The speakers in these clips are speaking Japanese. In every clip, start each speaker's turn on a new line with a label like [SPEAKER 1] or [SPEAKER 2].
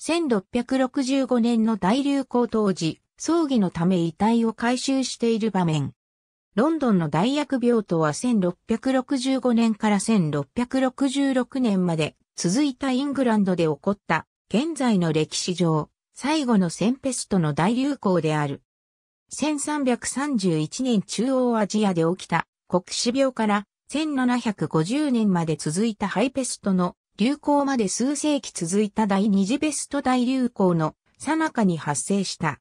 [SPEAKER 1] 1665年の大流行当時、葬儀のため遺体を回収している場面。ロンドンの大薬病棟は1665年から1666年まで続いたイングランドで起こった現在の歴史上最後のセンペストの大流行である。1331年中央アジアで起きた国死病から1750年まで続いたハイペストの流行まで数世紀続いた第二次ベスト大流行の最中に発生した。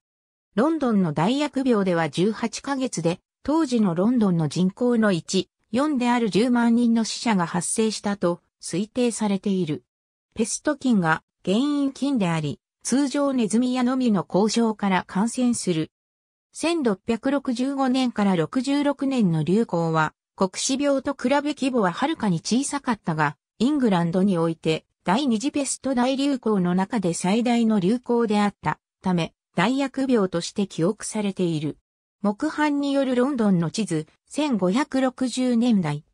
[SPEAKER 1] ロンドンの大疫病では18ヶ月で、当時のロンドンの人口の1、4である10万人の死者が発生したと推定されている。ペスト菌が原因菌であり、通常ネズミやのみの交渉から感染する。1665年から66年の流行は、国死病と比べ規模ははるかに小さかったが、イングランドにおいて第二次ペスト大流行の中で最大の流行であったため、大薬病として記憶されている。木版によるロンドンの地図、1560年代。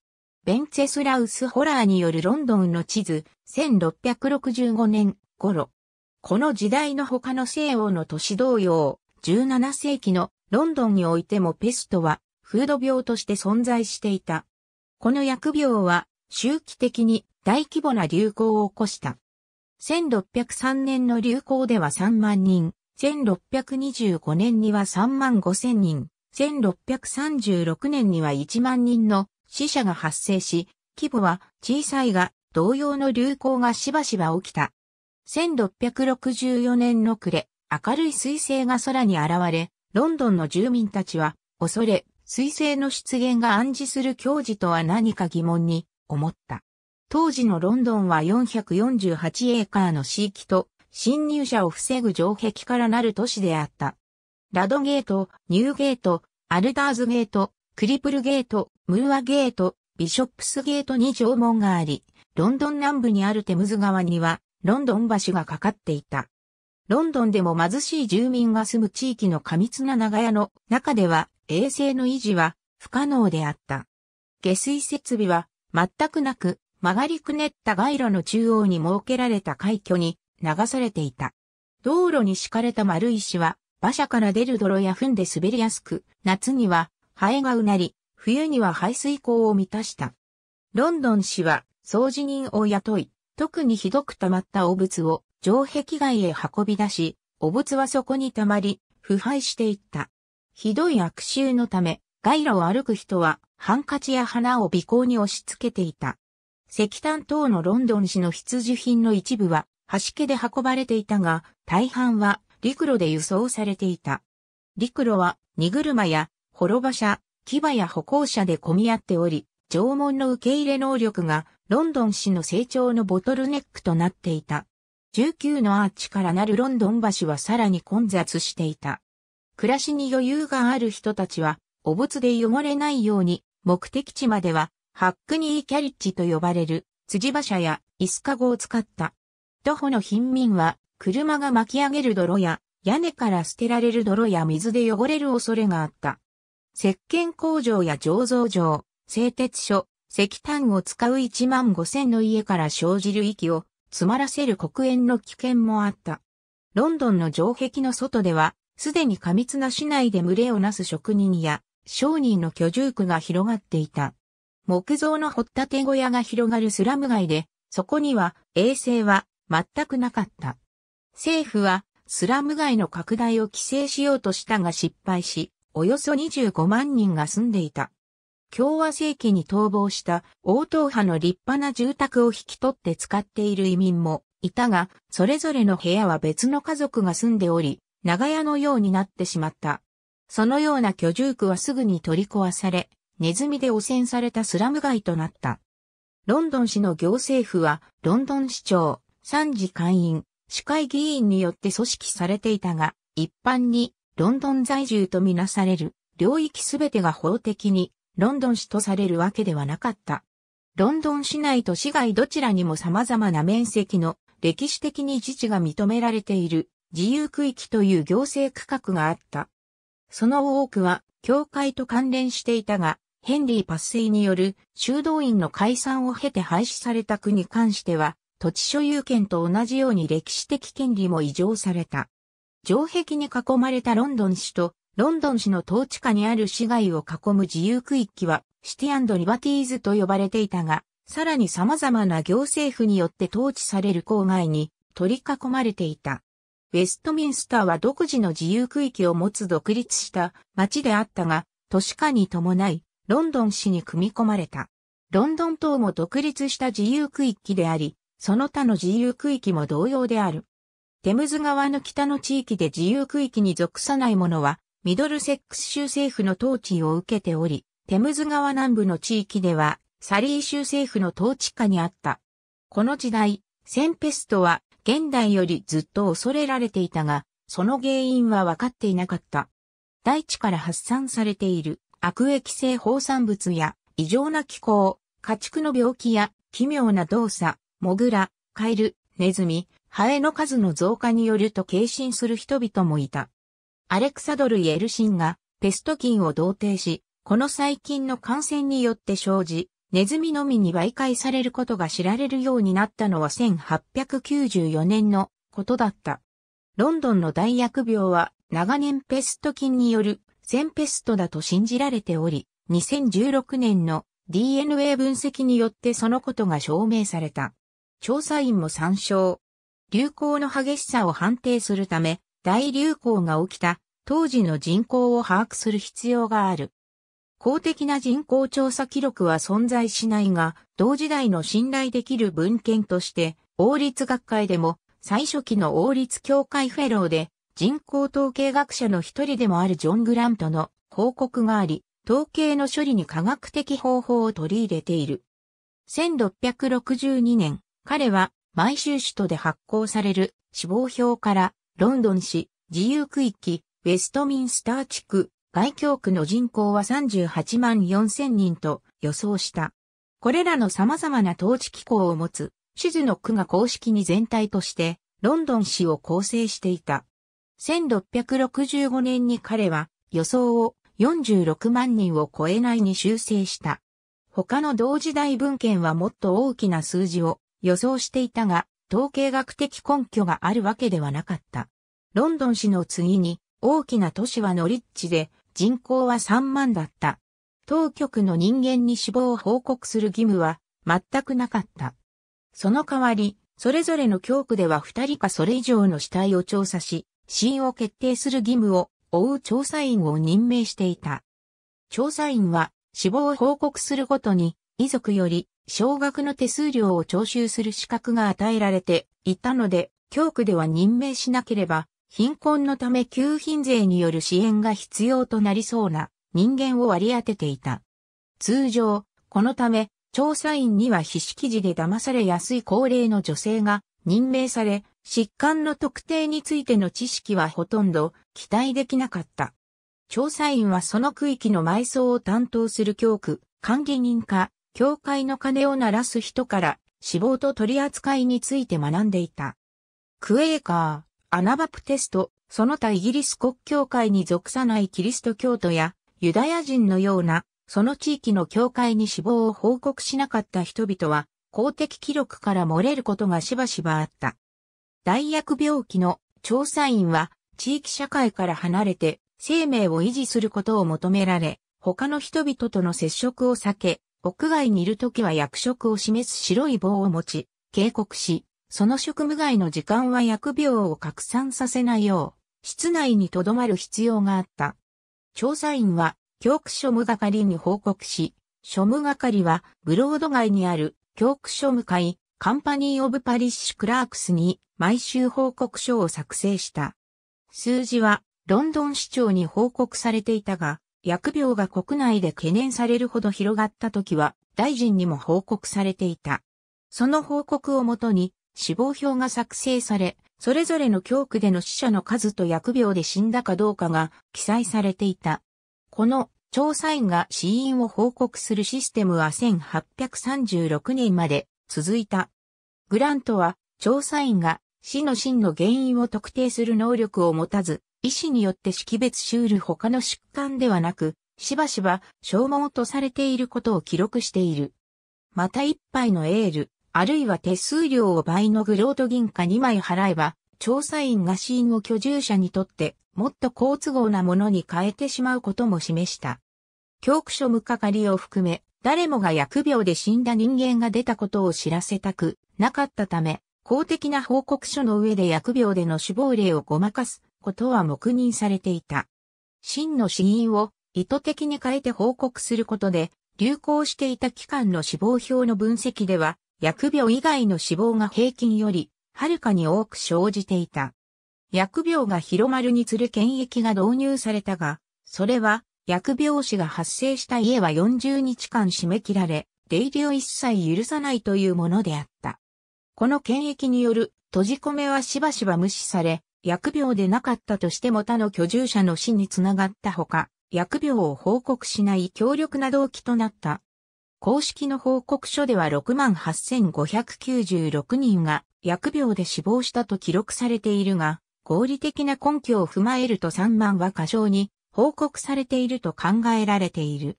[SPEAKER 1] ベンツェスラウス・ホラーによるロンドンの地図、1665年頃。この時代の他の西欧の都市同様、17世紀のロンドンにおいてもペストは、フード病として存在していた。この薬病は、周期的に大規模な流行を起こした。1603年の流行では3万人、1625年には3万5千人、1636年には1万人の死者が発生し、規模は小さいが同様の流行がしばしば起きた。1664年の暮れ、明るい彗星が空に現れ、ロンドンの住民たちは、恐れ、彗星の出現が暗示する教持とは何か疑問に思った。当時のロンドンは448エーカーの地域と、侵入者を防ぐ城壁からなる都市であった。ラドゲート、ニューゲート、アルダーズゲート、クリプルゲート、ムーアゲート、ビショップスゲートに城門があり、ロンドン南部にあるテムズ川には、ロンドン橋がかかっていた。ロンドンでも貧しい住民が住む地域の過密な長屋の中では、衛生の維持は不可能であった。下水設備は全くなく、曲がりくねった街路の中央に設けられた海峡に流されていた。道路に敷かれた丸石は、馬車から出る泥や踏んで滑りやすく、夏にはハエがうなり、冬には排水口を満たした。ロンドン市は掃除人を雇い、特にひどく溜まった汚物を城壁外へ運び出し、汚物はそこに溜まり、腐敗していった。ひどい悪臭のため、街路を歩く人はハンカチや花を尾行に押し付けていた。石炭等のロンドン市の必需品の一部は、橋家で運ばれていたが、大半は陸路で輸送されていた。陸路は荷車や滅場車、牙や歩行者で混み合っており、縄文の受け入れ能力がロンドン市の成長のボトルネックとなっていた。19のアーチからなるロンドン橋はさらに混雑していた。暮らしに余裕がある人たちは、お物で汚れないように目的地まではハックニーキャリッジと呼ばれる、辻馬車やイスカゴを使った。徒歩の貧民は、車が巻き上げる泥や、屋根から捨てられる泥や水で汚れる恐れがあった。石鹸工場や醸造場、製鉄所、石炭を使う1万5千の家から生じる息を詰まらせる黒煙の危険もあった。ロンドンの城壁の外では、すでに過密な市内で群れをなす職人や商人の居住区が広がっていた。木造の掘った手小屋が広がるスラム街で、そこには衛星は全くなかった。政府はスラム街の拡大を規制しようとしたが失敗し、およそ25万人が住んでいた。共和政紀に逃亡した王党派の立派な住宅を引き取って使っている移民もいたが、それぞれの部屋は別の家族が住んでおり、長屋のようになってしまった。そのような居住区はすぐに取り壊され、ネズミで汚染されたスラム街となった。ロンドン市の行政府は、ロンドン市長、三次会員、市会議員によって組織されていたが、一般にロンドン在住とみなされる領域すべてが法的にロンドン市とされるわけではなかった。ロンドン市内と市外どちらにも様々な面積の歴史的に自治が認められている自由区域という行政区画があった。その多くは教会と関連していたが、ヘンリー・パッセイによる修道院の解散を経て廃止された区に関しては、土地所有権と同じように歴史的権利も移譲された。城壁に囲まれたロンドン市と、ロンドン市の統治下にある市街を囲む自由区域は、シティリバティーズと呼ばれていたが、さらに様々な行政府によって統治される郊外に取り囲まれていた。ウェストミンスターは独自の自由区域を持つ独立した町であったが、都市化に伴い、ロンドン市に組み込まれた。ロンドン島も独立した自由区域であり、その他の自由区域も同様である。テムズ川の北の地域で自由区域に属さない者は、ミドルセックス州政府の統治を受けており、テムズ川南部の地域では、サリー州政府の統治下にあった。この時代、センペストは現代よりずっと恐れられていたが、その原因は分かっていなかった。大地から発散されている。悪液性放散物や異常な気候、家畜の病気や奇妙な動作、モグラ、カエル、ネズミ、ハエの数の増加によると軽心する人々もいた。アレクサドル・イエルシンがペスト菌を同定し、この細菌の感染によって生じ、ネズミのみに媒介されることが知られるようになったのは1894年のことだった。ロンドンの大疫病は長年ペスト菌による全ペストだと信じられており、2016年の DNA 分析によってそのことが証明された。調査員も参照。流行の激しさを判定するため、大流行が起きた当時の人口を把握する必要がある。公的な人口調査記録は存在しないが、同時代の信頼できる文献として、王立学会でも最初期の王立協会フェローで人口統計学者の一人でもあるジョン・グラントの報告があり、統計の処理に科学的方法を取り入れている。1662年、彼は毎週首都で発行される死亡表からロンドン市自由区域ウェストミンスター地区外教区の人口は38万4000人と予想した。これらの様々な統治機構を持つ、地図の区が公式に全体としてロンドン市を構成していた。1665年に彼は予想を46万人を超えないに修正した。他の同時代文献はもっと大きな数字を予想していたが、統計学的根拠があるわけではなかった。ロンドン市の次に大きな都市はノリッチで人口は3万だった。当局の人間に死亡を報告する義務は全くなかった。その代わり、それぞれの教区では2人かそれ以上の死体を調査し、死因を決定する義務を負う調査員を任命していた。調査員は死亡を報告するごとに遺族より少額の手数料を徴収する資格が与えられていたので、教区では任命しなければ、貧困のため給品税による支援が必要となりそうな人間を割り当てていた。通常、このため、調査員には非識字で騙されやすい高齢の女性が任命され、疾患の特定についての知識はほとんど期待できなかった。調査員はその区域の埋葬を担当する教区、管理人か、教会の鐘を鳴らす人から死亡と取り扱いについて学んでいた。クエーカー、アナバプテスト、その他イギリス国教会に属さないキリスト教徒やユダヤ人のような、その地域の教会に死亡を報告しなかった人々は、公的記録から漏れることがしばしばあった。大薬病気の調査員は地域社会から離れて生命を維持することを求められ、他の人々との接触を避け、屋外にいるときは役職を示す白い棒を持ち、警告し、その職務外の時間は薬病を拡散させないよう、室内に留まる必要があった。調査員は、教区庶務係に報告し、庶務係は、ブロード街にある教区庶務会カンパニー・オブ・パリッシュ・クラークスに毎週報告書を作成した。数字はロンドン市長に報告されていたが、薬病が国内で懸念されるほど広がった時は大臣にも報告されていた。その報告をもとに死亡表が作成され、それぞれの教区での死者の数と薬病で死んだかどうかが記載されていた。この調査員が死因を報告するシステムは1836年まで続いた。グラントは、調査員が死の真の原因を特定する能力を持たず、医師によって識別しうる他の疾患ではなく、しばしば消耗とされていることを記録している。また一杯のエール、あるいは手数料を倍のグロート銀貨2枚払えば、調査員が死因を居住者にとってもっと好都合なものに変えてしまうことも示した。教区所無係を含め、誰もが疫病で死んだ人間が出たことを知らせたくなかったため、公的な報告書の上で疫病での死亡例をごまかすことは黙認されていた。真の死因を意図的に変えて報告することで、流行していた期間の死亡表の分析では、疫病以外の死亡が平均より、はるかに多く生じていた。疫病が広まるにつれ検疫が導入されたが、それは薬病死が発生した家は40日間締め切られ、出入りを一切許さないというものであった。この検疫による閉じ込めはしばしば無視され、薬病でなかったとしても他の居住者の死につながったほか、薬病を報告しない強力な動機となった。公式の報告書では68,596人が薬病で死亡したと記録されているが、合理的な根拠を踏まえると3万は過剰に報告されていると考えられている。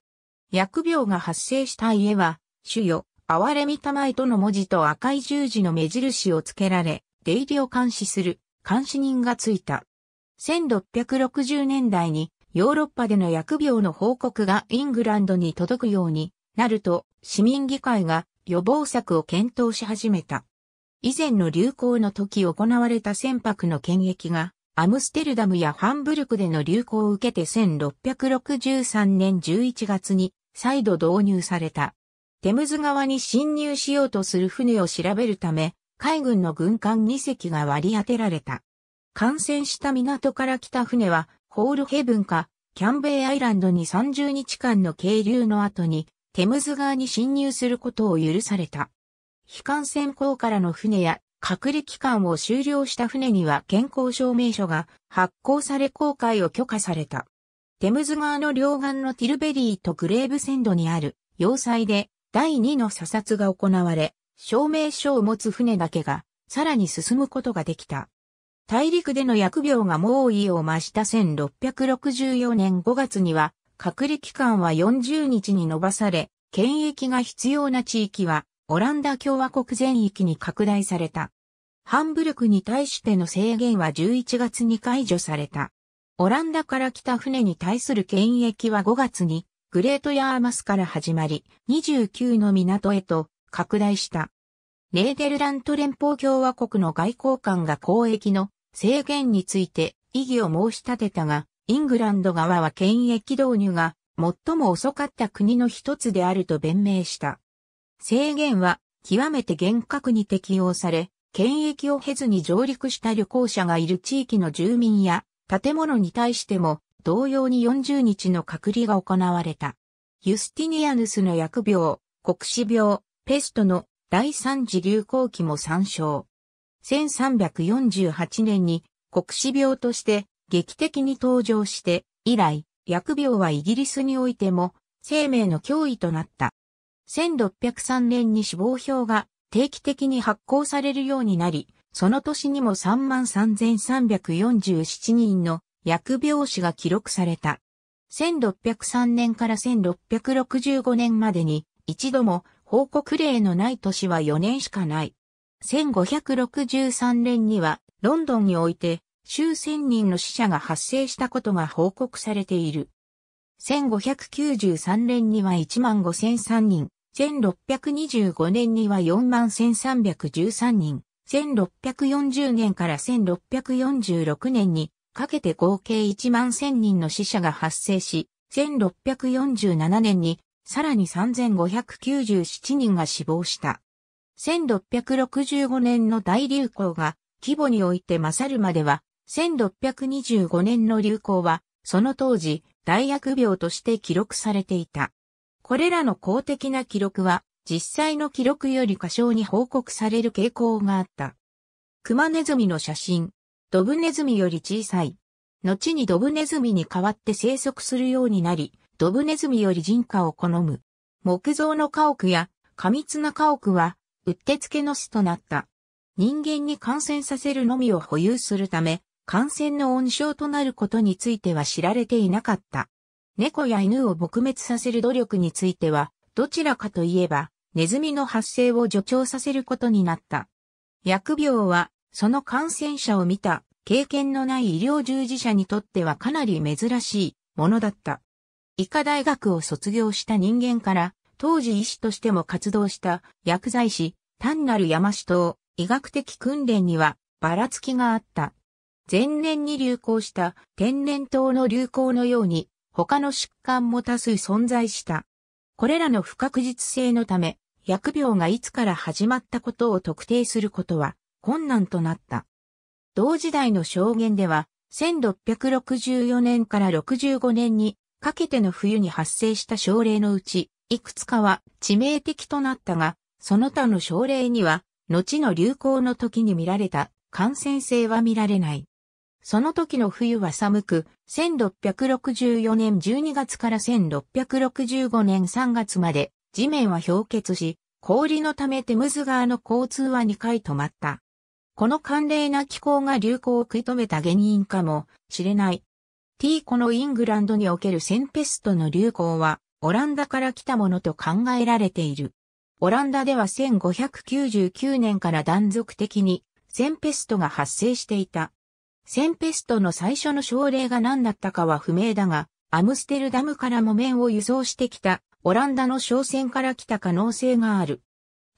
[SPEAKER 1] 疫病が発生した家は、主よ、哀れみたまえとの文字と赤い十字の目印をつけられ、出入りを監視する監視人がついた。1660年代にヨーロッパでの疫病の報告がイングランドに届くようになると市民議会が予防策を検討し始めた。以前の流行の時行われた船舶の検疫がアムステルダムやハンブルクでの流行を受けて1663年11月に再度導入された。テムズ川に侵入しようとする船を調べるため、海軍の軍艦2隻が割り当てられた。感染した港から来た船は、ホールヘブンか、キャンベイアイランドに30日間の渓流の後に、テムズ川に侵入することを許された。非感染港からの船や隔離期間を終了した船には健康証明書が発行され航海を許可された。テムズ川の両岸のティルベリーとグレーブセンドにある要塞で第2の査察が行われ、証明書を持つ船だけがさらに進むことができた。大陸での疫病が猛威を増した1664年5月には隔離期間は40日に延ばされ、検疫が必要な地域はオランダ共和国全域に拡大された。ハンブルクに対しての制限は11月に解除された。オランダから来た船に対する権益は5月にグレートヤーマスから始まり、29の港へと拡大した。レーデルラント連邦共和国の外交官が公益の制限について異議を申し立てたが、イングランド側は権益導入が最も遅かった国の一つであると弁明した。制限は極めて厳格に適用され、検疫を経ずに上陸した旅行者がいる地域の住民や建物に対しても同様に40日の隔離が行われた。ユスティニアヌスの疫病、国死病、ペストの第三次流行期も参照。1348年に国死病として劇的に登場して以来、疫病はイギリスにおいても生命の脅威となった。1603年に死亡表が定期的に発行されるようになり、その年にも33,347人の薬病死が記録された。1603年から1665年までに一度も報告例のない年は4年しかない。1563年にはロンドンにおいて数千人の死者が発生したことが報告されている。1593年には15,003人、1625年には41,313人、1640年から1646年にかけて合計1万1000人の死者が発生し、1647年にさらに3597人が死亡した。1665年の大流行が規模において勝るまでは、1625年の流行は、その当時、大疫病として記録されていた。これらの公的な記録は、実際の記録より過小に報告される傾向があった。クマネズミの写真。ドブネズミより小さい。後にドブネズミに代わって生息するようになり、ドブネズミより人家を好む。木造の家屋や過密な家屋は、うってつけの巣となった。人間に感染させるのみを保有するため、感染の温床となることについては知られていなかった。猫や犬を撲滅させる努力については、どちらかといえば、ネズミの発生を助長させることになった。疫病は、その感染者を見た経験のない医療従事者にとってはかなり珍しいものだった。医科大学を卒業した人間から、当時医師としても活動した薬剤師、単なる山師と医学的訓練にはばらつきがあった。前年に流行した天然痘の流行のように他の疾患も多数存在した。これらの不確実性のため、疫病がいつから始まったことを特定することは困難となった。同時代の証言では、1664年から65年にかけての冬に発生した症例のうち、いくつかは致命的となったが、その他の症例には、後の流行の時に見られた感染性は見られない。その時の冬は寒く、1664年12月から1665年3月まで地面は氷結し、氷のためテムズ川の交通は2回止まった。この寒冷な気候が流行を食い止めた原因かもしれない。T このイングランドにおけるセンペストの流行は、オランダから来たものと考えられている。オランダでは1599年から断続的にセンペストが発生していた。センペストの最初の症例が何だったかは不明だが、アムステルダムからも綿を輸送してきたオランダの商船から来た可能性がある。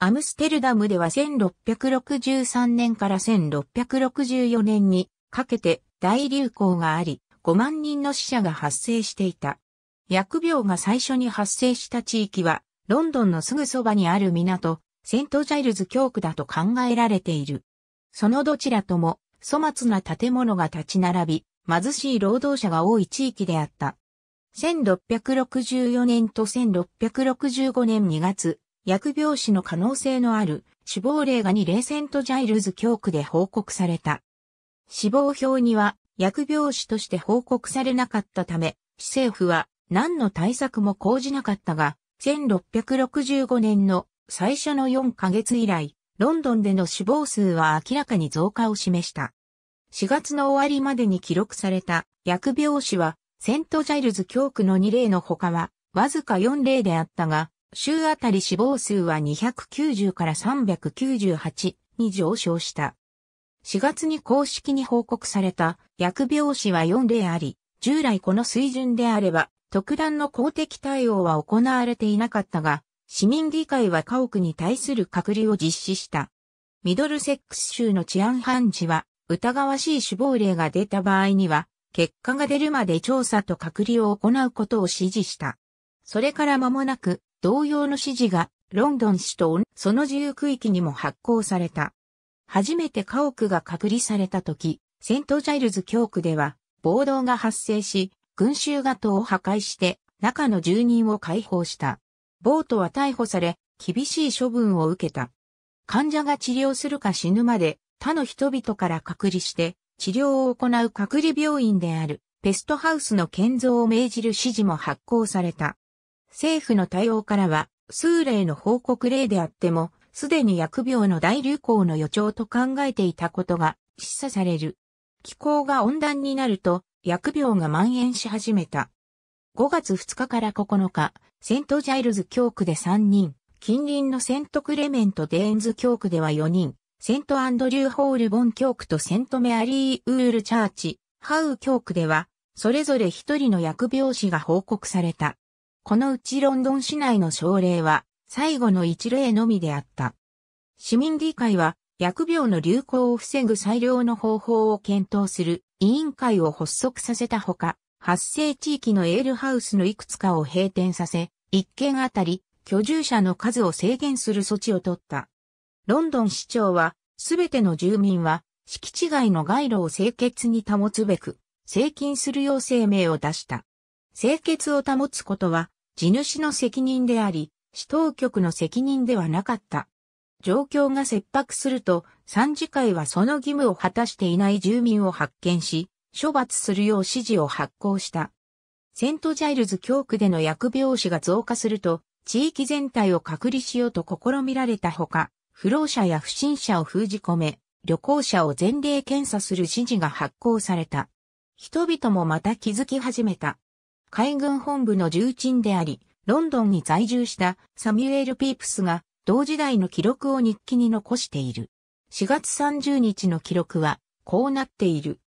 [SPEAKER 1] アムステルダムでは1663年から1664年にかけて大流行があり、5万人の死者が発生していた。薬病が最初に発生した地域は、ロンドンのすぐそばにある港、セントジャイルズ教区だと考えられている。そのどちらとも、粗末な建物が立ち並び、貧しい労働者が多い地域であった。1664年と1665年2月、薬病死の可能性のある死亡例が2例セントジャイルズ教区で報告された。死亡表には薬病死として報告されなかったため、市政府は何の対策も講じなかったが、1665年の最初の4ヶ月以来、ロンドンでの死亡数は明らかに増加を示した。4月の終わりまでに記録された薬病死は、セントジャイルズ教区の2例の他は、わずか4例であったが、週あたり死亡数は290から398に上昇した。4月に公式に報告された薬病死は4例あり、従来この水準であれば、特段の公的対応は行われていなかったが、市民議会は家屋に対する隔離を実施した。ミドルセックス州の治安判事は、疑わしい死亡例が出た場合には、結果が出るまで調査と隔離を行うことを指示した。それから間もなく、同様の指示が、ロンドン市とその自由区域にも発行された。初めて家屋が隔離された時、セントジャイルズ教区では、暴動が発生し、群衆が党を破壊して、中の住人を解放した。ボートは逮捕され、厳しい処分を受けた。患者が治療するか死ぬまで他の人々から隔離して治療を行う隔離病院であるペストハウスの建造を命じる指示も発行された。政府の対応からは数例の報告例であってもすでに薬病の大流行の予兆と考えていたことが示唆される。気候が温暖になると薬病が蔓延し始めた。5月2日から9日、セントジャイルズ教区で3人、近隣のセントクレメント・デーンズ教区では4人、セントアンドリュー・ホール・ボン教区とセントメアリー・ウール・チャーチ、ハウ教区では、それぞれ1人の薬病死が報告された。このうちロンドン市内の症例は、最後の一例のみであった。市民議会は、薬病の流行を防ぐ最良の方法を検討する委員会を発足させたほか、発生地域のエールハウスのいくつかを閉店させ、一軒あたり居住者の数を制限する措置を取った。ロンドン市長は、すべての住民は、敷地外の街路を清潔に保つべく、清禁するよう声明を出した。清潔を保つことは、地主の責任であり、市当局の責任ではなかった。状況が切迫すると、参事会はその義務を果たしていない住民を発見し、処罰するよう指示を発行した。セントジャイルズ教区での薬病死が増加すると、地域全体を隔離しようと試みられたほか、不老者や不審者を封じ込め、旅行者を全例検査する指示が発行された。人々もまた気づき始めた。海軍本部の重鎮であり、ロンドンに在住したサミュエル・ピープスが同時代の記録を日記に残している。4月30日の記録はこうなっている。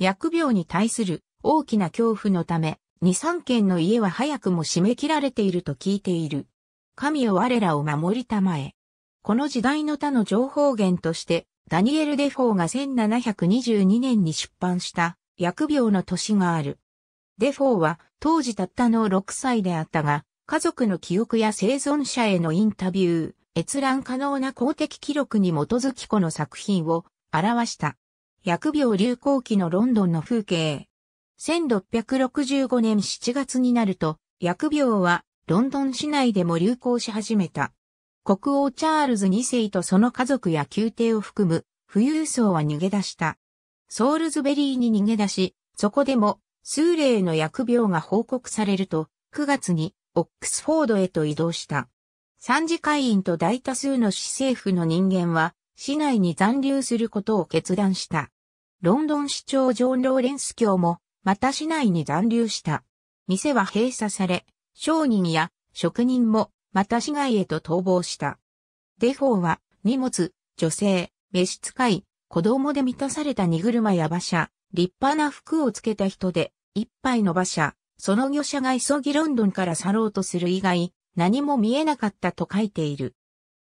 [SPEAKER 1] 薬病に対する大きな恐怖のため、二三軒の家は早くも締め切られていると聞いている。神を我らを守りたまえ。この時代の他の情報源として、ダニエル・デフォーが1722年に出版した薬病の年がある。デフォーは当時たったの6歳であったが、家族の記憶や生存者へのインタビュー、閲覧可能な公的記録に基づきこの作品を表した。薬病流行期のロンドンの風景。1665年7月になると、薬病はロンドン市内でも流行し始めた。国王チャールズ2世とその家族や宮廷を含む富裕層は逃げ出した。ソールズベリーに逃げ出し、そこでも数例の薬病が報告されると、9月にオックスフォードへと移動した。三次会員と大多数の市政府の人間は市内に残留することを決断した。ロンドン市長ジョン・ローレンス卿も、また市内に残留した。店は閉鎖され、商人や職人も、また市外へと逃亡した。デフォーは、荷物、女性、召使い、子供で満たされた荷車や馬車、立派な服をつけた人で、一杯の馬車、その御車が急ぎロンドンから去ろうとする以外、何も見えなかったと書いている。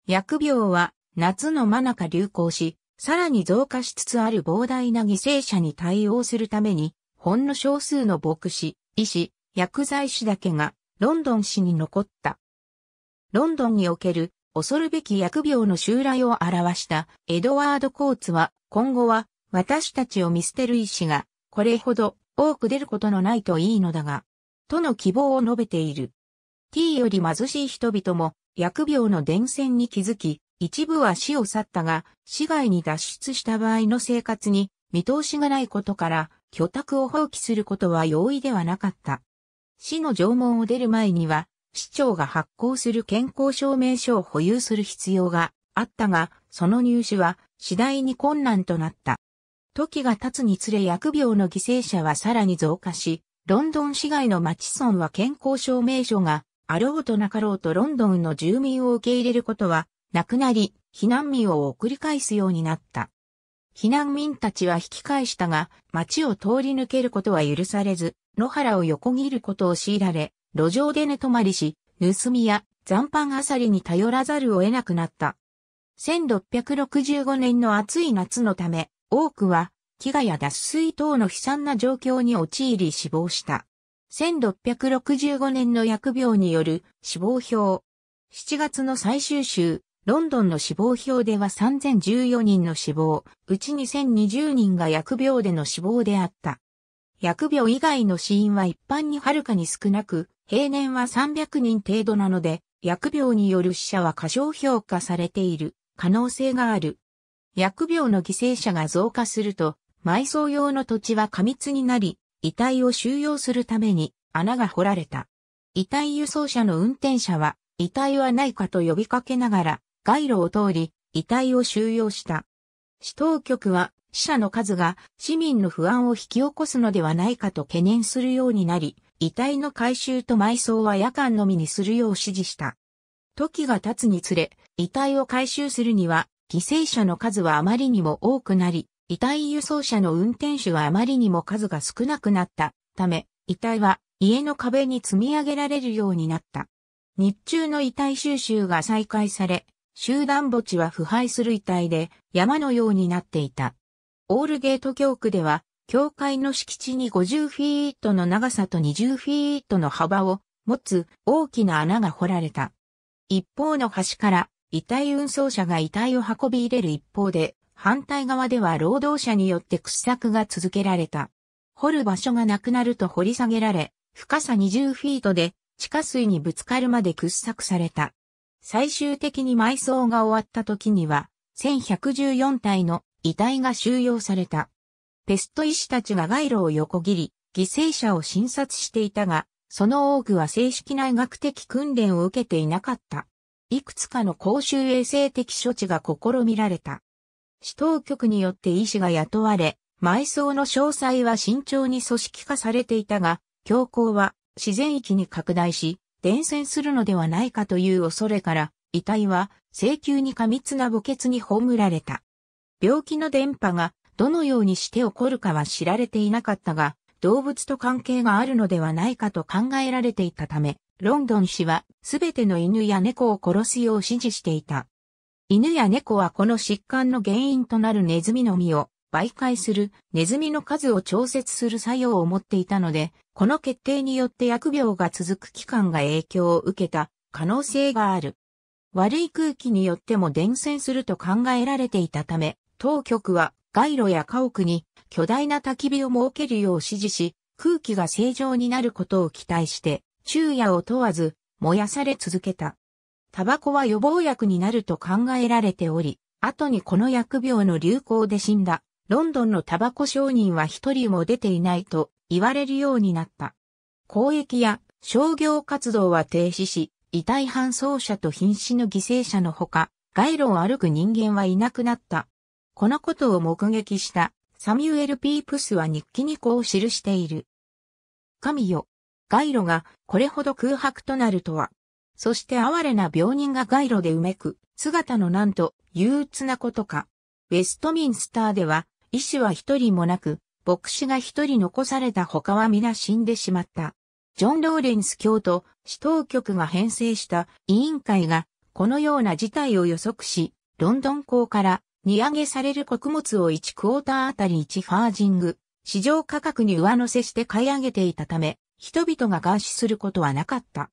[SPEAKER 1] 疫病は夏の真中流行し、さらに増加しつつある膨大な犠牲者に対応するために、ほんの少数の牧師、医師、薬剤師だけがロンドン市に残った。ロンドンにおける恐るべき疫病の襲来を表したエドワード・コーツは今後は私たちを見捨てる医師がこれほど多く出ることのないといいのだが、との希望を述べている。T より貧しい人々も疫病の伝染に気づき、一部は死を去ったが、市外に脱出した場合の生活に見通しがないことから、居宅を放棄することは容易ではなかった。市の縄文を出る前には、市長が発行する健康証明書を保有する必要があったが、その入手は次第に困難となった。時が経つにつれ疫病の犠牲者はさらに増加し、ロンドン市外の町村は健康証明書があろうとなかろうとロンドンの住民を受け入れることは亡くなり、避難民を送り返すようになった。避難民たちは引き返したが、町を通り抜けることは許されず、野原を横切ることを強いられ、路上で寝泊まりし、盗みや残飯あさりに頼らざるを得なくなった。1665年の暑い夏のため、多くは、飢餓や脱水等の悲惨な状況に陥り死亡した。1665年の疫病による死亡表。7月の最終週、ロンドンの死亡表では3014人の死亡、うち2020人が疫病での死亡であった。疫病以外の死因は一般にはるかに少なく、平年は300人程度なので、疫病による死者は過小評価されている可能性がある。疫病の犠牲者が増加すると、埋葬用の土地は過密になり、遺体を収容するために穴が掘られた。遺体輸送車の運転者は、遺体はないかと呼びかけながら、街路を通り、遺体を収容した。市当局は死者の数が市民の不安を引き起こすのではないかと懸念するようになり、遺体の回収と埋葬は夜間のみにするよう指示した。時が経つにつれ、遺体を回収するには、犠牲者の数はあまりにも多くなり、遺体輸送車の運転手はあまりにも数が少なくなったため、遺体は家の壁に積み上げられるようになった。日中の遺体収集が再開され、集団墓地は腐敗する遺体で山のようになっていた。オールゲート教区では、教会の敷地に50フィートの長さと20フィートの幅を持つ大きな穴が掘られた。一方の端から遺体運送車が遺体を運び入れる一方で、反対側では労働者によって掘削が続けられた。掘る場所がなくなると掘り下げられ、深さ20フィートで地下水にぶつかるまで掘削された。最終的に埋葬が終わった時には、1114体の遺体が収容された。ペスト医師たちが街路を横切り、犠牲者を診察していたが、その多くは正式な医学的訓練を受けていなかった。いくつかの公衆衛生的処置が試みられた。市当局によって医師が雇われ、埋葬の詳細は慎重に組織化されていたが、教皇は自然域に拡大し、伝染するのではないかという恐れから、遺体は請求に過密な墓穴に葬られた。病気の伝播がどのようにして起こるかは知られていなかったが、動物と関係があるのではないかと考えられていたため、ロンドン氏はすべての犬や猫を殺すよう指示していた。犬や猫はこの疾患の原因となるネズミの実を媒介するネズミの数を調節する作用を持っていたので、この決定によって薬病が続く期間が影響を受けた可能性がある。悪い空気によっても伝染すると考えられていたため、当局は街路や家屋に巨大な焚き火を設けるよう指示し、空気が正常になることを期待して、昼夜を問わず燃やされ続けた。タバコは予防薬になると考えられており、後にこの薬病の流行で死んだロンドンのタバコ商人は一人も出ていないと言われるようになった。交易や商業活動は停止し、遺体搬送者と瀕死の犠牲者のほか、街路を歩く人間はいなくなった。このことを目撃したサミュエル・ピープスは日記にこう記している。神よ、街路がこれほど空白となるとは。そして哀れな病人が街路でうめく姿のなんと憂鬱なことか。ウェストミンスターでは医師は一人もなく、牧師が一人残された他は皆死んでしまった。ジョン・ローレンス教と市当局が編成した委員会がこのような事態を予測し、ロンドン港から荷上げされる穀物を1クォーターあたり1ファージング、市場価格に上乗せして買い上げていたため、人々が餓死することはなかった。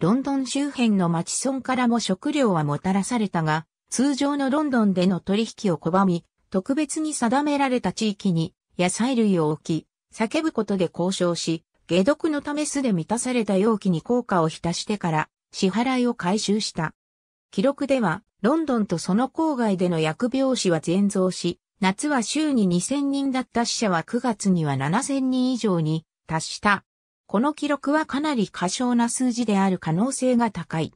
[SPEAKER 1] ロンドン周辺の町村からも食料はもたらされたが、通常のロンドンでの取引を拒み、特別に定められた地域に野菜類を置き、叫ぶことで交渉し、解毒のため素で満たされた容器に効果を浸してから支払いを回収した。記録では、ロンドンとその郊外での薬病死は全増し、夏は週に2000人だった死者は9月には7000人以上に達した。この記録はかなり過小な数字である可能性が高い。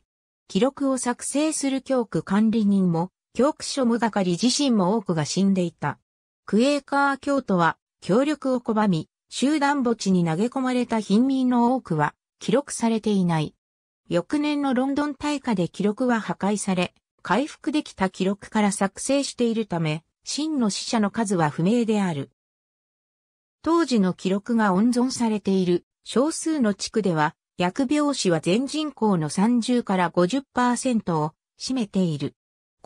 [SPEAKER 1] 記録を作成する教区管理人も教区書無係自身も多くが死んでいた。クエーカー教徒は協力を拒み、集団墓地に投げ込まれた貧民の多くは記録されていない。翌年のロンドン大火で記録は破壊され、回復できた記録から作成しているため、真の死者の数は不明である。当時の記録が温存されている少数の地区では、薬病死は全人口の30から50%を占めている。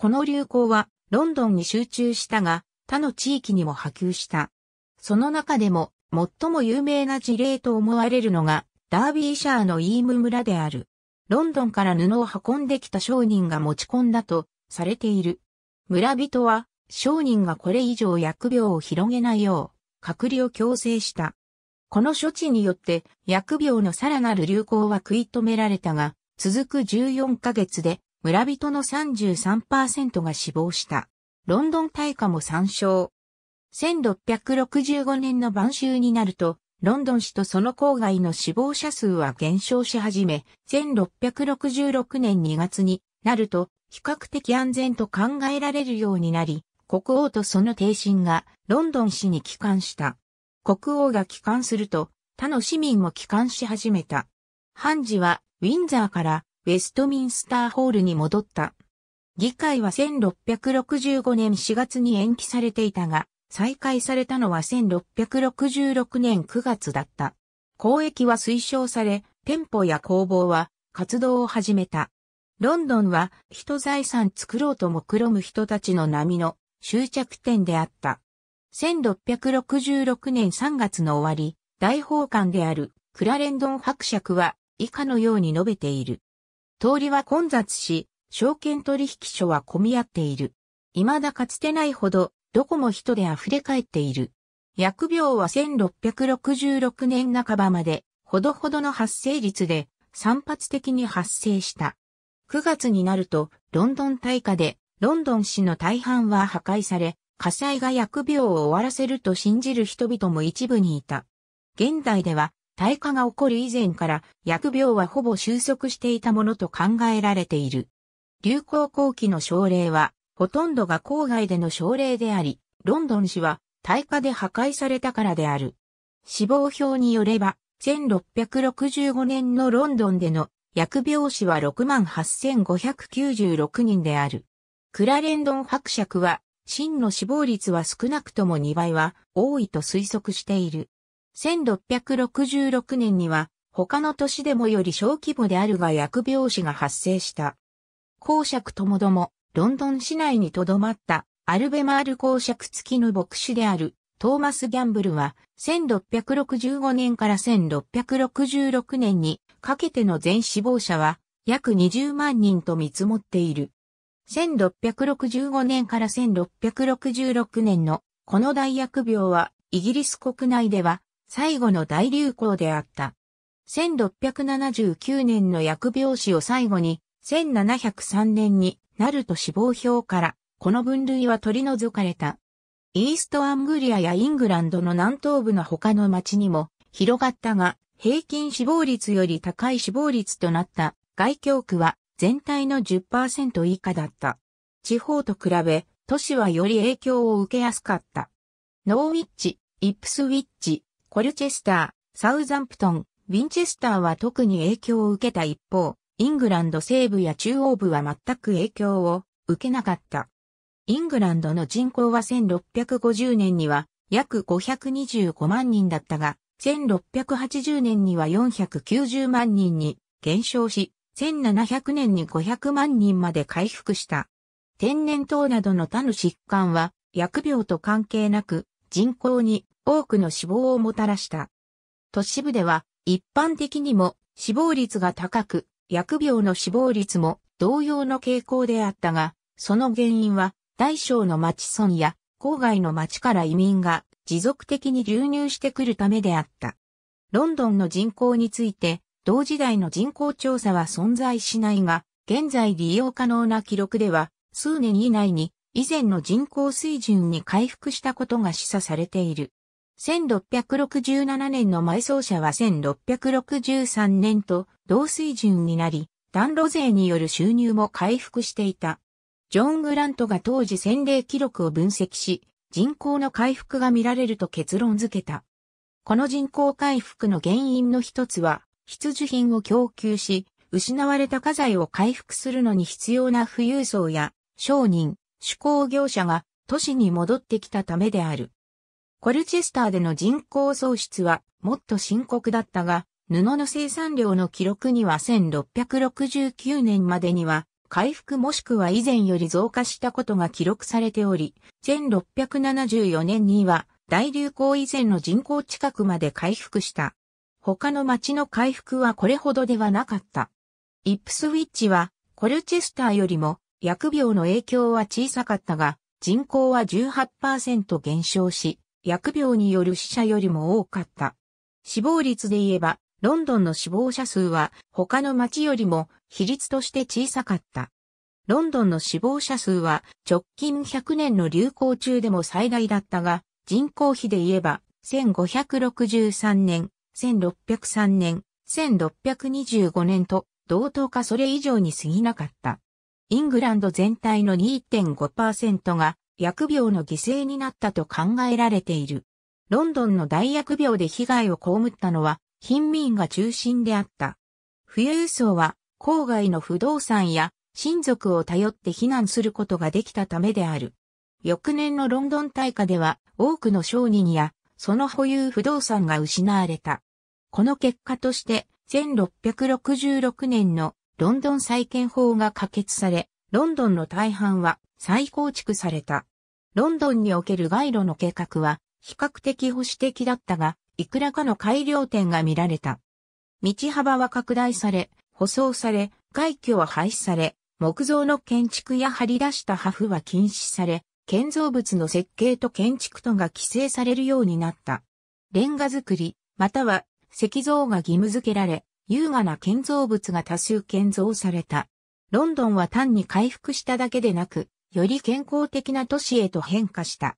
[SPEAKER 1] この流行はロンドンに集中したが、他の地域にも波及した。その中でも最も有名な事例と思われるのが、ダービーシャーのイーム村である。ロンドンから布を運んできた商人が持ち込んだとされている。村人は商人がこれ以上薬病を広げないよう隔離を強制した。この処置によって薬病のさらなる流行は食い止められたが、続く14ヶ月で村人の33%が死亡した。ロンドン大火も参照。1665年の晩秋になると、ロンドン市とその郊外の死亡者数は減少し始め、1666年2月になると、比較的安全と考えられるようになり、国王とその帝臣がロンドン市に帰還した。国王が帰還すると、他の市民も帰還し始めた。判事はウィンザーからウェストミンスターホールに戻った。議会は1665年4月に延期されていたが、再開されたのは1666年9月だった。交易は推奨され、店舗や工房は活動を始めた。ロンドンは人財産作ろうと目論む人たちの波の終着点であった。1666年3月の終わり、大法官であるクラレンドン伯爵は以下のように述べている。通りは混雑し、証券取引所は混み合っている。未だかつてないほど、どこも人で溢れ返っている。薬病は1666年半ばまで、ほどほどの発生率で、散発的に発生した。9月になると、ロンドン大火で、ロンドン市の大半は破壊され、火災が薬病を終わらせると信じる人々も一部にいた。現代では、退化が起こる以前から疫病はほぼ収束していたものと考えられている。流行後期の症例は、ほとんどが郊外での症例であり、ロンドン市は退化で破壊されたからである。死亡表によれば、1665年のロンドンでの疫病死は68,596人である。クラレンドン伯爵は、真の死亡率は少なくとも2倍は多いと推測している。1666年には他の年でもより小規模であるが薬病死が発生した。公爵ともども、ロンドン市内に留まったアルベマール公爵付きの牧師であるトーマス・ギャンブルは1665年から1666年にかけての全死亡者は約20万人と見積もっている。1665年から1666年のこの大薬病はイギリス国内では最後の大流行であった。1679年の薬病死を最後に、1703年になると死亡表から、この分類は取り除かれた。イーストアングリアやイングランドの南東部の他の町にも広がったが、平均死亡率より高い死亡率となった外教区は全体の10%以下だった。地方と比べ、都市はより影響を受けやすかった。ノーウィッチ、イップスウィッチ、コルチェスター、サウザンプトン、ウィンチェスターは特に影響を受けた一方、イングランド西部や中央部は全く影響を受けなかった。イングランドの人口は1650年には約525万人だったが、1680年には490万人に減少し、1700年に500万人まで回復した。天然痘などの他の疾患は、薬病と関係なく、人口に多くの死亡をもたらした。都市部では一般的にも死亡率が高く、薬病の死亡率も同様の傾向であったが、その原因は大小の町村や郊外の町から移民が持続的に流入してくるためであった。ロンドンの人口について、同時代の人口調査は存在しないが、現在利用可能な記録では、数年以内に以前の人口水準に回復したことが示唆されている。1667年の埋葬者は1663年と同水準になり、暖炉税による収入も回復していた。ジョン・グラントが当時洗礼記録を分析し、人口の回復が見られると結論付けた。この人口回復の原因の一つは、必需品を供給し、失われた家財を回復するのに必要な富裕層や商人、手工業者が都市に戻ってきたためである。コルチェスターでの人口喪失はもっと深刻だったが、布の生産量の記録には1669年までには回復もしくは以前より増加したことが記録されており、1674年には大流行以前の人口近くまで回復した。他の町の回復はこれほどではなかった。イップスウィッチはコルチェスターよりも薬病の影響は小さかったが、人口は18%減少し、薬病による死者よりも多かった。死亡率で言えば、ロンドンの死亡者数は他の町よりも比率として小さかった。ロンドンの死亡者数は直近100年の流行中でも最大だったが、人口比で言えば1563年、1603年、1625年と同等かそれ以上に過ぎなかった。イングランド全体の2.5%が薬病の犠牲になったと考えられている。ロンドンの大薬病で被害を被ったのは貧民が中心であった。富裕層は郊外の不動産や親族を頼って避難することができたためである。翌年のロンドン大火では多くの商人やその保有不動産が失われた。この結果として1666年のロンドン再建法が可決され、ロンドンの大半は再構築された。ロンドンにおける街路の計画は比較的保守的だったが、いくらかの改良点が見られた。道幅は拡大され、舗装され、外居は廃止され、木造の建築や張り出した破風は禁止され、建造物の設計と建築とが規制されるようになった。レンガ造り、または石像が義務付けられ、優雅な建造物が多数建造された。ロンドンは単に回復しただけでなく、より健康的な都市へと変化した。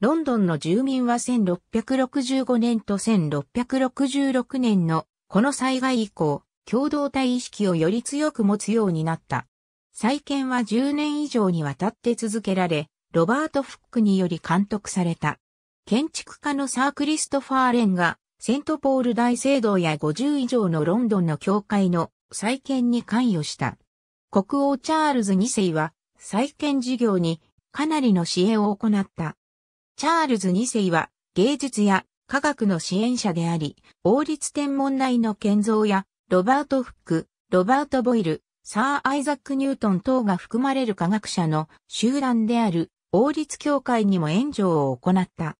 [SPEAKER 1] ロンドンの住民は1665年と1666年のこの災害以降、共同体意識をより強く持つようになった。再建は10年以上にわたって続けられ、ロバート・フックにより監督された。建築家のサー・クリストファーレンがセントポール大聖堂や50以上のロンドンの教会の再建に関与した。国王チャールズ2世は再建事業にかなりの支援を行った。チャールズ2世は芸術や科学の支援者であり、王立天文台の建造やロバート・フック、ロバート・ボイル、サー・アイザック・ニュートン等が含まれる科学者の集団である王立協会にも援助を行った。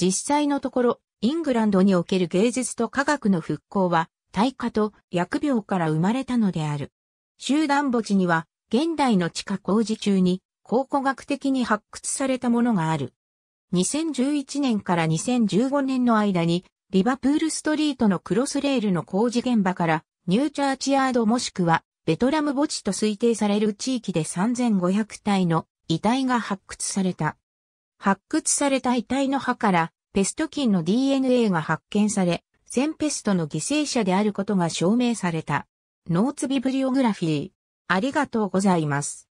[SPEAKER 1] 実際のところ、イングランドにおける芸術と科学の復興は、大化と薬病から生まれたのである。集団墓地には、現代の地下工事中に、考古学的に発掘されたものがある。2011年から2015年の間に、リバプールストリートのクロスレールの工事現場から、ニューチャーチヤードもしくは、ベトラム墓地と推定される地域で3500体の遺体が発掘された。発掘された遺体の歯からペスト菌の DNA が発見され、全ペストの犠牲者であることが証明された。ノーツビブリオグラフィー。ありがとうございます。